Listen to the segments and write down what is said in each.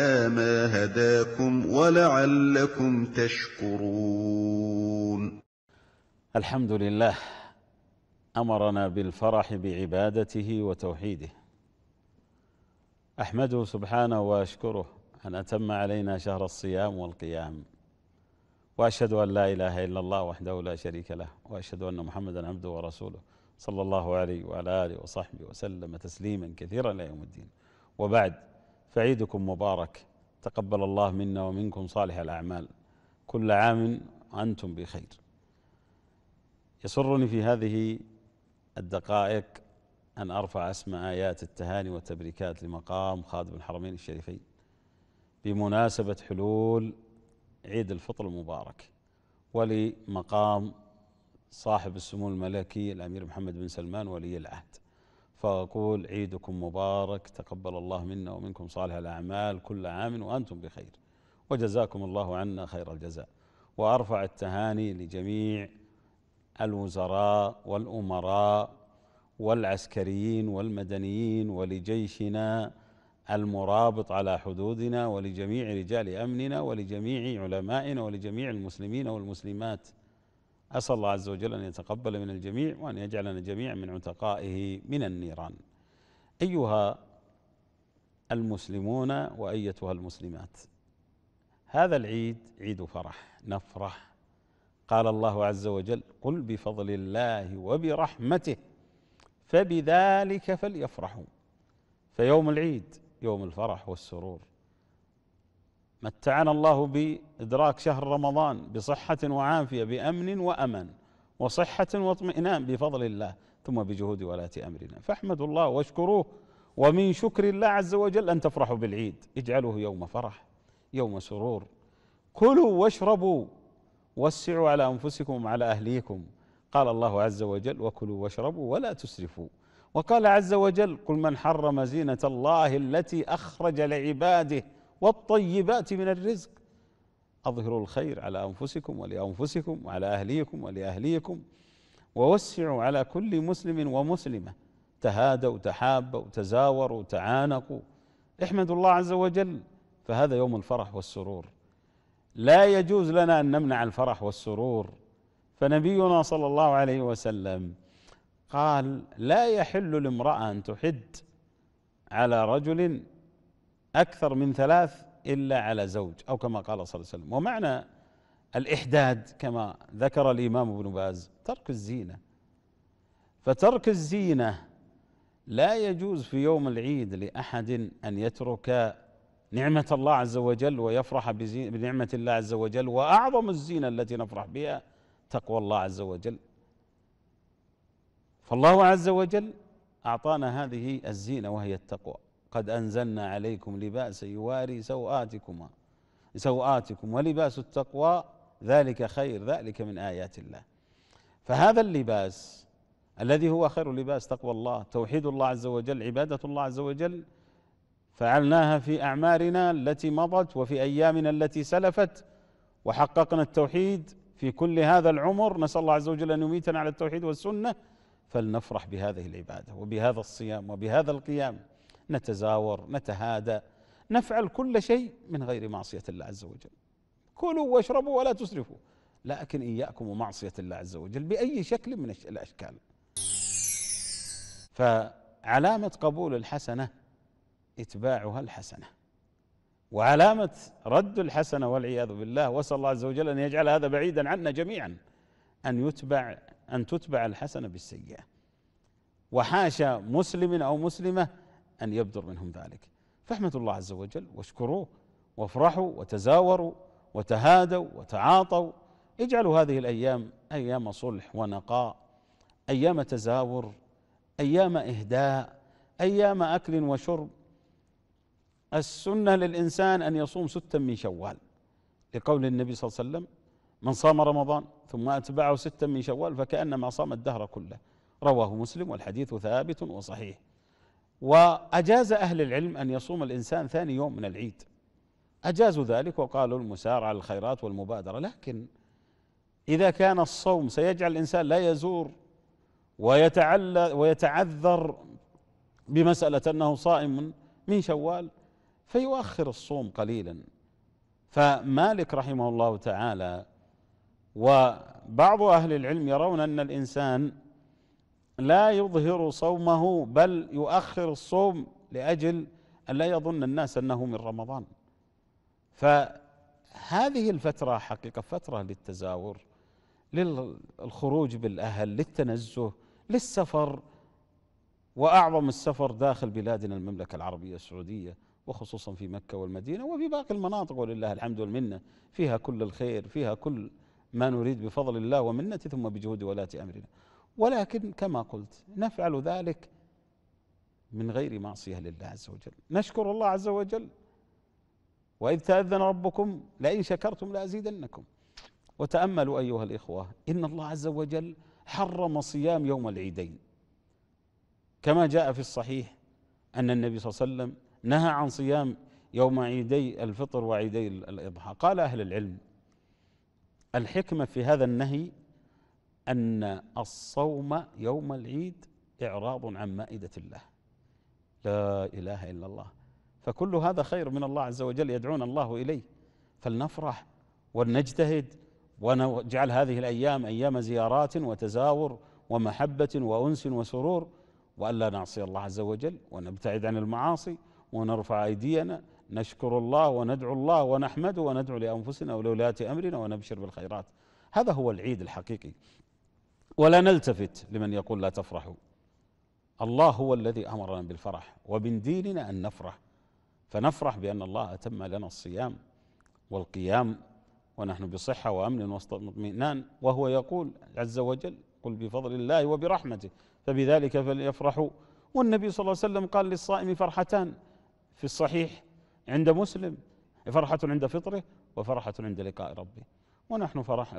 ما هداكم ولعلكم تشكرون الحمد لله أمرنا بالفرح بعبادته وتوحيده أحمده سبحانه وأشكره أن أتم علينا شهر الصيام والقيام وأشهد أن لا إله إلا الله وحده لا شريك له وأشهد أن محمدا عبده ورسوله صلى الله عليه وعلى آله وصحبه وسلم تسليما كثيرا إلى يوم الدين وبعد فعيدكم مبارك تقبل الله منا ومنكم صالح الأعمال كل عام وأنتم بخير يسرني في هذه الدقائق أن أرفع اسم آيات التهاني والتبريكات لمقام خادم الحرمين الشريفين بمناسبة حلول عيد الفطر المبارك ولمقام صاحب السمو الملكي الأمير محمد بن سلمان ولي العهد فأقول عيدكم مبارك تقبل الله منا ومنكم صالح الأعمال كل عام وأنتم بخير وجزاكم الله عنا خير الجزاء وأرفع التهاني لجميع الوزراء والأمراء والعسكريين والمدنيين ولجيشنا المرابط على حدودنا ولجميع رجال أمننا ولجميع علمائنا ولجميع المسلمين والمسلمات اسال الله عز وجل ان يتقبل من الجميع وان يجعلنا جميعا من عتقائه من النيران. ايها المسلمون وايتها المسلمات هذا العيد عيد فرح نفرح قال الله عز وجل قل بفضل الله وبرحمته فبذلك فليفرحوا فيوم العيد يوم الفرح والسرور متعنا الله بادراك شهر رمضان بصحه وعافيه بامن وامن وصحه واطمئنان بفضل الله ثم بجهود ولاه امرنا فاحمدوا الله واشكروه ومن شكر الله عز وجل ان تفرحوا بالعيد اجعلوه يوم فرح يوم سرور كلوا واشربوا وسعوا على انفسكم وعلى اهليكم قال الله عز وجل وكلوا واشربوا ولا تسرفوا وقال عز وجل قل من حرم زينه الله التي اخرج لعباده والطيبات من الرزق أظهروا الخير على أنفسكم ولأنفسكم وعلى أهليكم ولأهليكم ووسعوا على كل مسلم ومسلمة تهادوا تحابوا تزاوروا تعانقوا احمدوا الله عز وجل فهذا يوم الفرح والسرور لا يجوز لنا أن نمنع الفرح والسرور فنبينا صلى الله عليه وسلم قال لا يحل لامرأة أن تحد على رجل أكثر من ثلاث إلا على زوج أو كما قال صلى الله عليه وسلم ومعنى الإحداد كما ذكر الإمام ابن باز ترك الزينة فترك الزينة لا يجوز في يوم العيد لأحد أن يترك نعمة الله عز وجل ويفرح بنعمة الله عز وجل وأعظم الزينة التي نفرح بها تقوى الله عز وجل فالله عز وجل أعطانا هذه الزينة وهي التقوى قد أنزلنا عليكم لباسا يواري سوآتكما سوآتكم ولباس التقوى ذلك خير ذلك من آيات الله فهذا اللباس الذي هو خير لباس تقوى الله توحيد الله عز وجل عبادة الله عز وجل فعلناها في أعمارنا التي مضت وفي أيامنا التي سلفت وحققنا التوحيد في كل هذا العمر نسأل الله عز وجل أن يميتنا على التوحيد والسنة فلنفرح بهذه العبادة وبهذا الصيام وبهذا القيام نتزاور نتهادى نفعل كل شيء من غير معصية الله عز وجل كلوا واشربوا ولا تسرفوا لكن إياكم ومعصية الله عز وجل بأي شكل من الأشكال فعلامة قبول الحسنة إتباعها الحسنة وعلامة رد الحسنة والعياذ بالله وصلى الله عز وجل أن يجعل هذا بعيدا عنا جميعا أن يتبع أن تتبع الحسنة بالسيئة وحاشا مسلم أو مسلمة أن يبدر منهم ذلك فاحمدوا الله عز وجل واشكروه وافرحوا وتزاوروا وتهادوا وتعاطوا اجعلوا هذه الأيام أيام صلح ونقاء أيام تزاور أيام إهداء أيام أكل وشرب السنة للإنسان أن يصوم ستا من شوال لقول النبي صلى الله عليه وسلم من صام رمضان ثم أتبعه ستا من شوال فكأنما صام الدهر كله رواه مسلم والحديث ثابت وصحيح واجاز اهل العلم ان يصوم الانسان ثاني يوم من العيد اجازوا ذلك وقالوا المسارعه الخيرات والمبادره لكن اذا كان الصوم سيجعل الانسان لا يزور ويتعلى ويتعذر بمساله انه صائم من شوال فيؤخر الصوم قليلا فمالك رحمه الله تعالى وبعض اهل العلم يرون ان الانسان لا يظهر صومه بل يؤخر الصوم لاجل ان لا يظن الناس انه من رمضان فهذه الفتره حقيقه فتره للتزاور للخروج بالاهل للتنزه للسفر واعظم السفر داخل بلادنا المملكه العربيه السعوديه وخصوصا في مكه والمدينه وفي باقي المناطق ولله الحمد والمنه فيها كل الخير فيها كل ما نريد بفضل الله ومنته ثم بجهود ولاه امرنا ولكن كما قلت نفعل ذلك من غير معصيه لله عز وجل نشكر الله عز وجل واذ تاذن ربكم لئن شكرتم لازيدنكم وتاملوا ايها الاخوه ان الله عز وجل حرم صيام يوم العيدين كما جاء في الصحيح ان النبي صلى الله عليه وسلم نهى عن صيام يوم عيدي الفطر وعيدي الاضحى قال اهل العلم الحكمه في هذا النهي أن الصوم يوم العيد إعراض عن مائدة الله لا إله إلا الله فكل هذا خير من الله عز وجل يدعون الله إليه فلنفرح ولنجتهد ونجعل هذه الأيام أيام زيارات وتزاور ومحبة وأنس وسرور وألا نعصي الله عز وجل ونبتعد عن المعاصي ونرفع أيدينا نشكر الله وندعو الله ونحمده وندعو لأنفسنا ولولاة أمرنا ونبشر بالخيرات هذا هو العيد الحقيقي ولا نلتفت لمن يقول لا تفرحوا الله هو الذي امرنا بالفرح ومن ديننا ان نفرح فنفرح بان الله اتم لنا الصيام والقيام ونحن بصحه وامن واطمئنان وهو يقول عز وجل قل بفضل الله وبرحمته فبذلك فليفرحوا والنبي صلى الله عليه وسلم قال للصائم فرحتان في الصحيح عند مسلم فرحه عند فطره وفرحه عند لقاء ربه ونحن فرح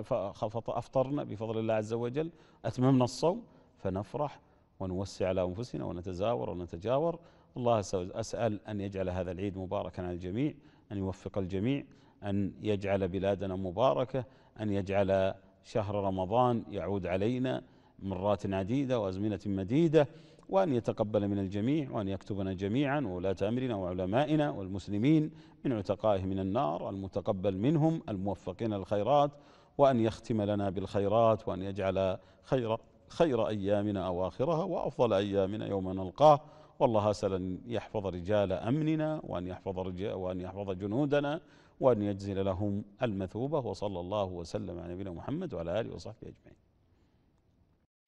أفطرنا بفضل الله عز وجل أتممنا الصوم فنفرح ونوسع على أنفسنا ونتزاور ونتجاور الله أسأل أن يجعل هذا العيد مباركا على الجميع أن يوفق الجميع أن يجعل بلادنا مباركة أن يجعل شهر رمضان يعود علينا مرات عديدة وأزمنة مديدة وأن يتقبل من الجميع وأن يكتبنا جميعا وولاة أمرنا وعلمائنا والمسلمين من عتقائه من النار المتقبل منهم الموفقين الخيرات وأن يختم لنا بالخيرات وأن يجعل خير خير أيامنا أواخرها وأفضل أيامنا يوم نلقاه والله أسأل أن يحفظ رجال أمننا وأن يحفظ, رجال وأن يحفظ جنودنا وأن يجزل لهم المثوبة وصلى الله وسلم على نبينا محمد وعلى آله وصحبه أجمعين